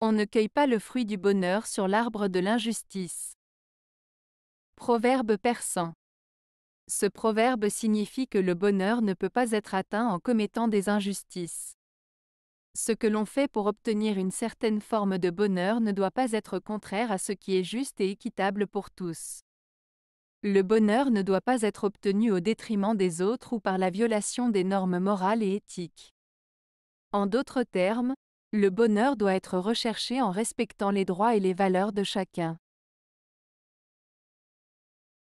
On ne cueille pas le fruit du bonheur sur l'arbre de l'injustice. Proverbe persan. Ce proverbe signifie que le bonheur ne peut pas être atteint en commettant des injustices. Ce que l'on fait pour obtenir une certaine forme de bonheur ne doit pas être contraire à ce qui est juste et équitable pour tous. Le bonheur ne doit pas être obtenu au détriment des autres ou par la violation des normes morales et éthiques. En d'autres termes, le bonheur doit être recherché en respectant les droits et les valeurs de chacun.